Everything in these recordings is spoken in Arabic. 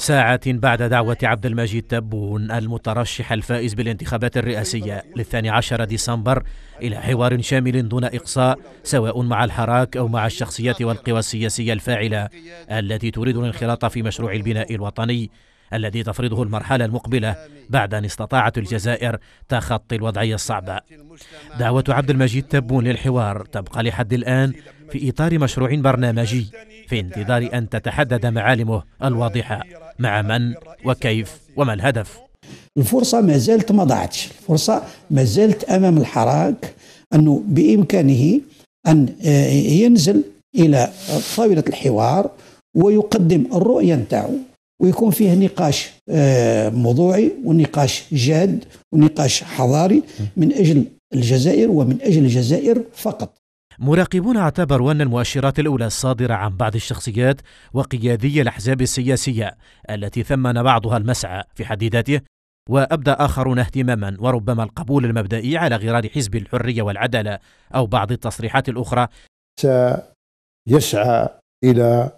ساعة بعد دعوة عبد المجيد تبون المترشح الفائز بالانتخابات الرئاسية للثاني عشر ديسمبر إلى حوار شامل دون إقصاء سواء مع الحراك أو مع الشخصيات والقوى السياسية الفاعلة التي تريد الانخراط في مشروع البناء الوطني الذي تفرضه المرحلة المقبلة بعد أن استطاعت الجزائر تخطي الوضعية الصعبة دعوة عبد المجيد تبون للحوار تبقى لحد الآن في إطار مشروع برنامجي في انتظار أن تتحدد معالمه الواضحة مع من وكيف وما الهدف الفرصة ما زالت ما ضاعتش الفرصة ما زالت أمام الحراك أنه بإمكانه أن آه، ينزل إلى طاولة الحوار ويقدم الرؤية نتاعو ويكون فيه نقاش آه، موضوعي ونقاش جاد ونقاش حضاري من أجل الجزائر ومن أجل الجزائر فقط مراقبون اعتبروا أن المؤشرات الأولى الصادرة عن بعض الشخصيات وقيادي الأحزاب السياسية التي ثمن بعضها المسعى في حد ذاته وأبدى آخرون اهتماما وربما القبول المبدئي على غرار حزب الحرية والعدالة أو بعض التصريحات الأخرى سيسعى إلى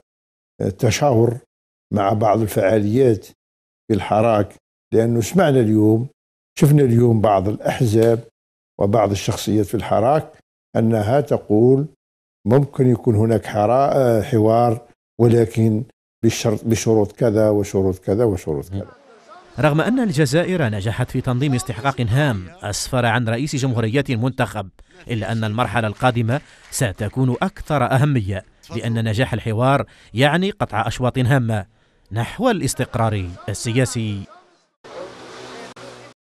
التشاور مع بعض الفعاليات في الحراك لأنه سمعنا اليوم شفنا اليوم بعض الأحزاب وبعض الشخصيات في الحراك أنها تقول ممكن يكون هناك آه، حوار ولكن بشرط بشروط كذا وشروط كذا وشروط كذا رغم أن الجزائر نجحت في تنظيم استحقاق هام أسفر عن رئيس جمهورية المنتخب إلا أن المرحلة القادمة ستكون أكثر أهمية لأن نجاح الحوار يعني قطع أشواط هامة نحو الاستقرار السياسي